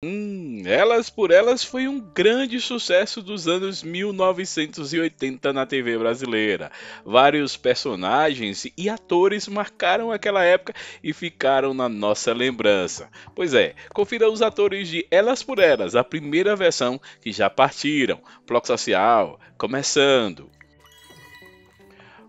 Hum, Elas por Elas foi um grande sucesso dos anos 1980 na TV brasileira. Vários personagens e atores marcaram aquela época e ficaram na nossa lembrança. Pois é, confira os atores de Elas por Elas, a primeira versão que já partiram. Bloco Social, começando.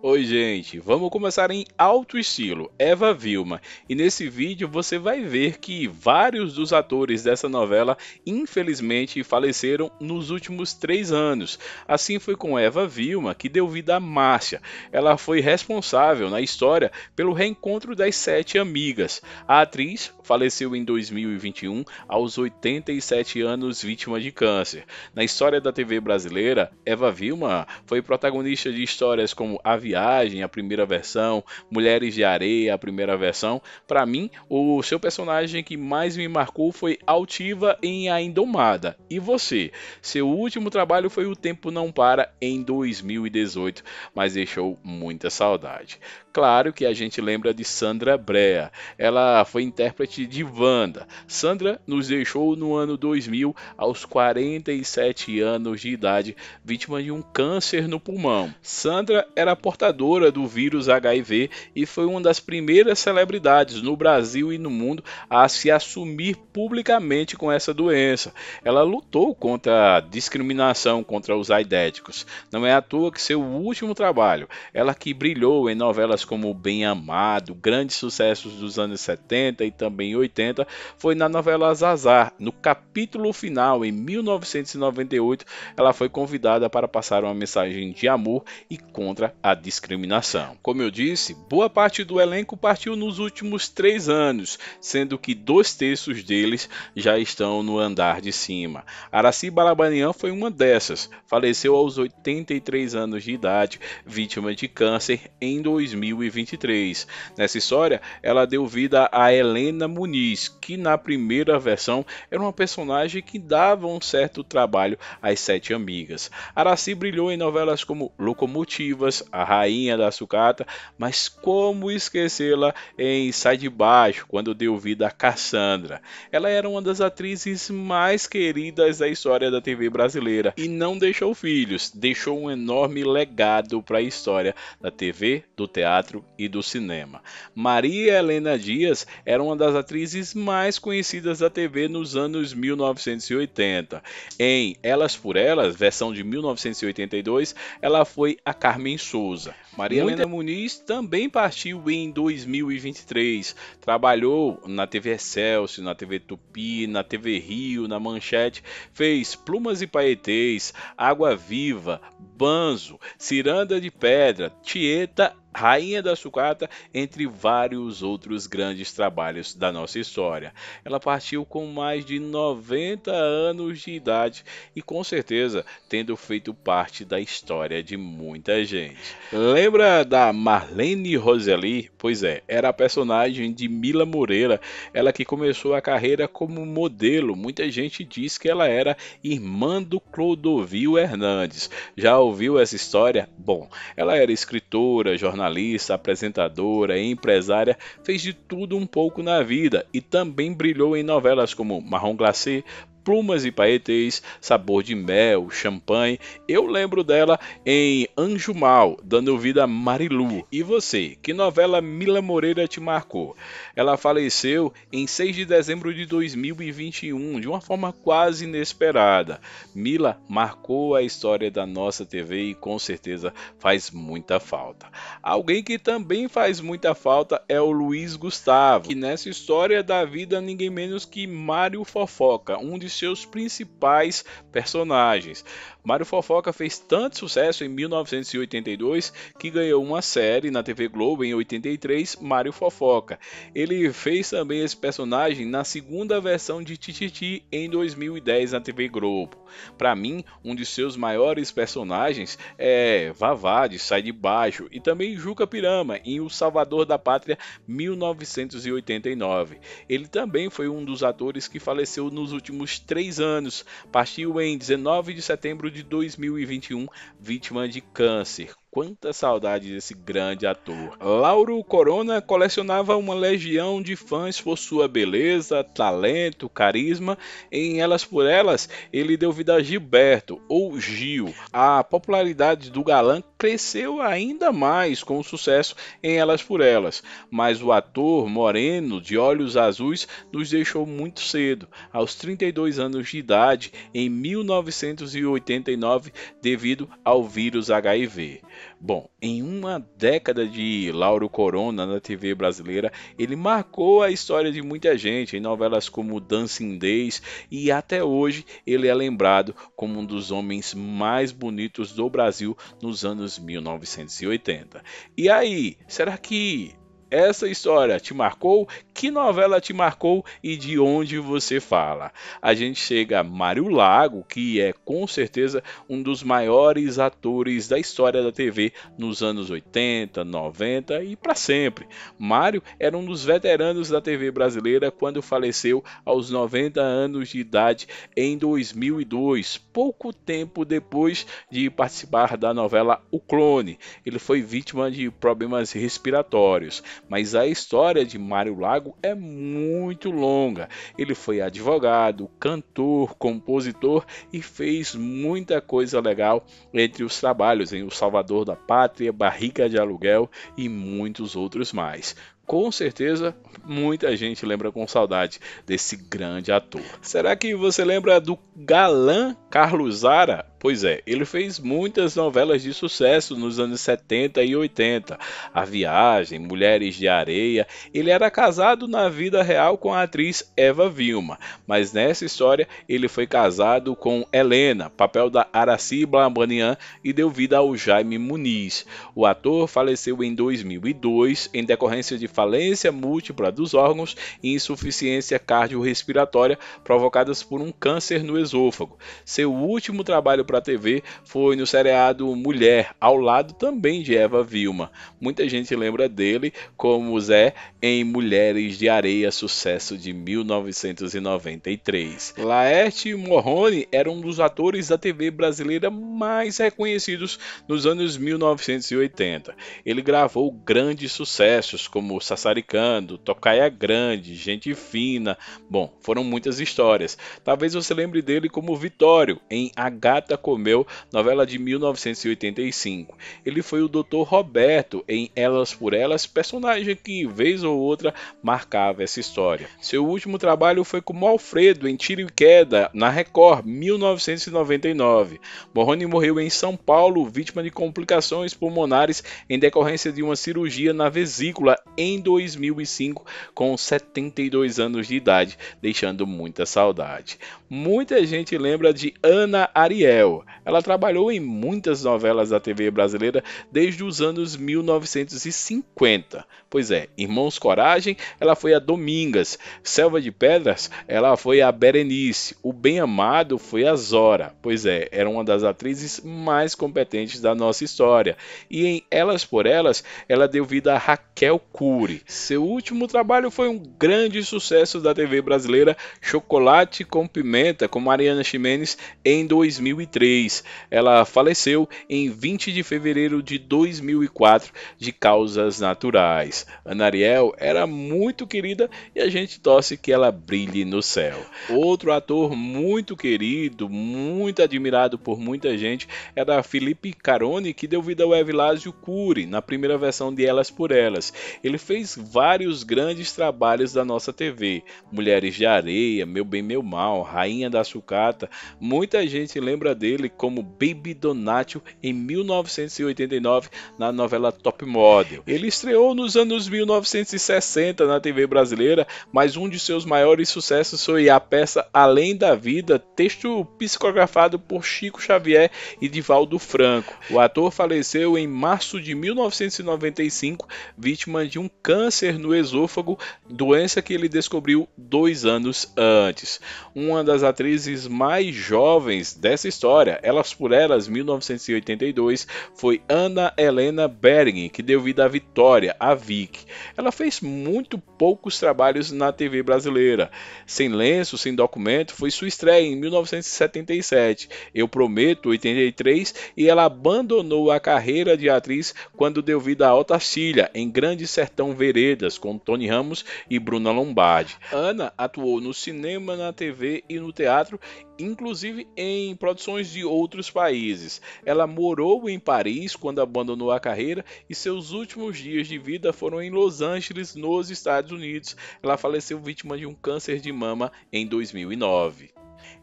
Oi, gente. Vamos começar em alto estilo, Eva Vilma. E nesse vídeo você vai ver que vários dos atores dessa novela, infelizmente, faleceram nos últimos três anos. Assim foi com Eva Vilma que deu vida a Márcia. Ela foi responsável na história pelo reencontro das sete amigas. A atriz faleceu em 2021 aos 87 anos, vítima de câncer. Na história da TV brasileira, Eva Vilma foi protagonista de histórias como A Viagem, a primeira versão, Mulheres de Areia, a primeira versão. Para mim, o seu personagem que mais me marcou foi Altiva em A Indomada. E você? Seu último trabalho foi O Tempo Não Para em 2018, mas deixou muita saudade. Claro que a gente lembra de Sandra Brea. Ela foi intérprete de Wanda. Sandra nos deixou no ano 2000, aos 47 anos de idade, vítima de um câncer no pulmão. Sandra era portadora portadora do vírus HIV e foi uma das primeiras celebridades no Brasil e no mundo a se assumir publicamente com essa doença. Ela lutou contra a discriminação contra os aidéticos. Não é à toa que seu último trabalho, ela que brilhou em novelas como Bem Amado, grandes sucessos dos anos 70 e também 80, foi na novela Zazar. No capítulo final, em 1998, ela foi convidada para passar uma mensagem de amor e contra a discriminação discriminação. Como eu disse, boa parte do elenco partiu nos últimos três anos, sendo que dois terços deles já estão no andar de cima. Araci Balabanian foi uma dessas, faleceu aos 83 anos de idade, vítima de câncer em 2023. Nessa história, ela deu vida a Helena Muniz, que na primeira versão era uma personagem que dava um certo trabalho às sete amigas. Araci brilhou em novelas como Locomotivas, A rainha da sucata, mas como esquecê-la em Sai de Baixo, quando deu vida a Cassandra. Ela era uma das atrizes mais queridas da história da TV brasileira e não deixou filhos, deixou um enorme legado para a história da TV, do teatro e do cinema. Maria Helena Dias era uma das atrizes mais conhecidas da TV nos anos 1980. Em Elas por Elas, versão de 1982, ela foi a Carmen Souza. Souza. Maria Muita... Helena Muniz também partiu em 2023. Trabalhou na TV Excelsior, na TV Tupi, na TV Rio, na Manchete. Fez Plumas e Paetês, Água Viva, Banzo, Ciranda de Pedra, Tieta Rainha da Sucata, entre vários outros grandes trabalhos da nossa história. Ela partiu com mais de 90 anos de idade e com certeza tendo feito parte da história de muita gente. Lembra da Marlene Roseli? Pois é, era a personagem de Mila Moreira, ela que começou a carreira como modelo. Muita gente diz que ela era irmã do Clodovil Hernandes. Já ouviu essa história? Bom, ela era escritora, jornalista jornalista, apresentadora, empresária, fez de tudo um pouco na vida e também brilhou em novelas como Marrom Glacé, plumas e paetês, sabor de mel, champanhe. Eu lembro dela em Anjo Mal, dando vida a Marilu. E você, que novela Mila Moreira te marcou? Ela faleceu em 6 de dezembro de 2021, de uma forma quase inesperada. Mila marcou a história da nossa TV e com certeza faz muita falta. Alguém que também faz muita falta é o Luiz Gustavo, que nessa história da vida ninguém menos que Mário Fofoca, um de seus principais personagens. Mário Fofoca fez tanto sucesso em 1982 que ganhou uma série na TV Globo em 83, Mário Fofoca. Ele fez também esse personagem na segunda versão de Tititi em 2010 na TV Globo. Para mim, um de seus maiores personagens é Vavá de Sai de Baixo e também Juca Pirama em O Salvador da Pátria 1989. Ele também foi um dos atores que faleceu nos últimos três anos. Partiu em 19 de setembro de 2021, vítima de câncer. Quanta saudade desse grande ator. Lauro Corona colecionava uma legião de fãs por sua beleza, talento, carisma. Em Elas por Elas, ele deu vida a Gilberto, ou Gil. A popularidade do galã cresceu ainda mais com o sucesso em Elas por Elas, mas o ator moreno de olhos azuis nos deixou muito cedo, aos 32 anos de idade, em 1989, devido ao vírus HIV. Bom, em uma década de Lauro Corona na TV brasileira, ele marcou a história de muita gente em novelas como Dancing Days e até hoje ele é lembrado como um dos homens mais bonitos do Brasil nos anos 1980. E aí, será que essa história te marcou? que novela te marcou e de onde você fala. A gente chega a Mário Lago, que é com certeza um dos maiores atores da história da TV nos anos 80, 90 e para sempre. Mário era um dos veteranos da TV brasileira quando faleceu aos 90 anos de idade em 2002, pouco tempo depois de participar da novela O Clone. Ele foi vítima de problemas respiratórios, mas a história de Mário Lago é muito longa. Ele foi advogado, cantor, compositor e fez muita coisa legal entre os trabalhos em O Salvador da Pátria, Barriga de Aluguel e muitos outros mais com certeza muita gente lembra com saudade desse grande ator. Será que você lembra do galã Carlos Zara? Pois é, ele fez muitas novelas de sucesso nos anos 70 e 80. A Viagem, Mulheres de Areia. Ele era casado na vida real com a atriz Eva Vilma, mas nessa história ele foi casado com Helena, papel da Araci Blambanian e deu vida ao Jaime Muniz. O ator faleceu em 2002 em decorrência de falência múltipla dos órgãos e insuficiência cardiorrespiratória provocadas por um câncer no esôfago. Seu último trabalho para a TV foi no seriado Mulher, ao lado também de Eva Vilma. Muita gente lembra dele como Zé em Mulheres de Areia, sucesso de 1993. Laerte Morrone era um dos atores da TV brasileira mais reconhecidos nos anos 1980. Ele gravou grandes sucessos como sassaricando, tocaia grande, gente fina. Bom, foram muitas histórias. Talvez você lembre dele como Vitório em A Gata Comeu, novela de 1985. Ele foi o Dr. Roberto em Elas por Elas, personagem que vez ou outra marcava essa história. Seu último trabalho foi como Alfredo em Tiro e Queda na Record 1999. Morrone morreu em São Paulo, vítima de complicações pulmonares em decorrência de uma cirurgia na vesícula em em 2005 com 72 anos de idade, deixando muita saudade. Muita gente lembra de Ana Ariel. Ela trabalhou em muitas novelas da TV brasileira desde os anos 1950. Pois é, Irmãos Coragem, ela foi a Domingas, Selva de Pedras, ela foi a Berenice, O Bem Amado foi a Zora. Pois é, era uma das atrizes mais competentes da nossa história. E em Elas por Elas, ela deu vida a Raquel Cu seu último trabalho foi um grande sucesso da TV brasileira Chocolate com Pimenta, com Mariana Ximenes, em 2003. Ela faleceu em 20 de fevereiro de 2004 de causas naturais. Ana Ariel era muito querida e a gente torce que ela brilhe no céu. Outro ator muito querido, muito admirado por muita gente, era é Felipe Caroni, que deu vida ao Evilásio Cury na primeira versão de Elas por Elas. Ele fez vários grandes trabalhos da nossa TV: Mulheres de Areia, Meu Bem Meu Mal, Rainha da Sucata. Muita gente lembra dele como Baby Donatio em 1989 na novela Top Model. Ele estreou nos anos 1960 na TV brasileira, mas um de seus maiores sucessos foi a peça Além da Vida, texto psicografado por Chico Xavier e Divaldo Franco. O ator faleceu em março de 1995, vítima de um câncer no esôfago, doença que ele descobriu dois anos antes. Uma das atrizes mais jovens dessa história, Elas por Elas, 1982, foi Ana Helena Bergin que deu vida à Vitória, a Vic. Ela fez muito poucos trabalhos na TV brasileira. Sem lenço, sem documento, foi sua estreia em 1977. Eu Prometo, 83, e ela abandonou a carreira de atriz quando deu vida a Otacília, em Grande Sertão foram Veredas, com Tony Ramos e Bruna Lombardi. Ana atuou no cinema, na TV e no teatro, inclusive em produções de outros países. Ela morou em Paris quando abandonou a carreira e seus últimos dias de vida foram em Los Angeles, nos Estados Unidos. Ela faleceu vítima de um câncer de mama em 2009.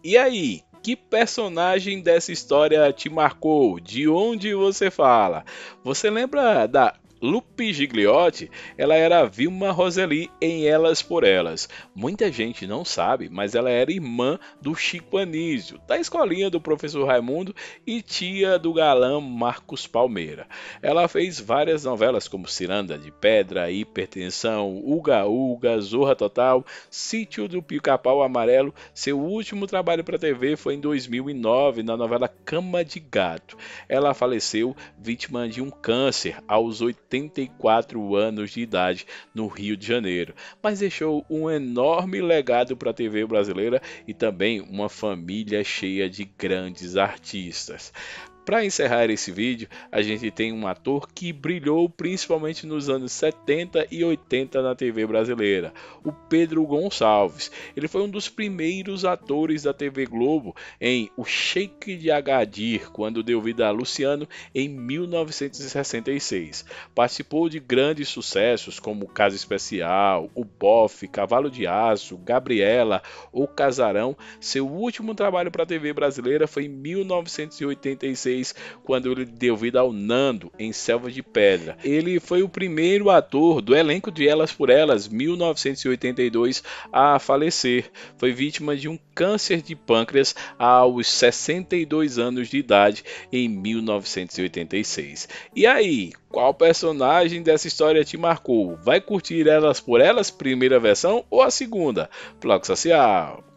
E aí, que personagem dessa história te marcou? De onde você fala? Você lembra da Lupe Gigliotti, ela era Vilma Roseli em Elas por Elas. Muita gente não sabe, mas ela era irmã do Chico Anísio, da escolinha do professor Raimundo e tia do galã Marcos Palmeira. Ela fez várias novelas como Ciranda de Pedra, Hipertensão, Uga Uga, Zorra Total, Sítio do Pica-Pau Amarelo. Seu último trabalho para TV foi em 2009 na novela Cama de Gato. Ela faleceu vítima de um câncer aos 80 74 anos de idade no Rio de Janeiro, mas deixou um enorme legado para a TV brasileira e também uma família cheia de grandes artistas. Para encerrar esse vídeo, a gente tem um ator que brilhou principalmente nos anos 70 e 80 na TV brasileira, o Pedro Gonçalves. Ele foi um dos primeiros atores da TV Globo em O Sheik de Agadir, quando deu vida a Luciano em 1966. Participou de grandes sucessos como Casa Especial, O Bofe, Cavalo de Aço, Gabriela, O Casarão. Seu último trabalho para a TV brasileira foi em 1986 fez quando ele deu vida ao Nando em Selva de Pedra. Ele foi o primeiro ator do elenco de Elas por Elas, 1982, a falecer. Foi vítima de um câncer de pâncreas aos 62 anos de idade em 1986. E aí, qual personagem dessa história te marcou? Vai curtir Elas por Elas, primeira versão ou a segunda? Bloco Social.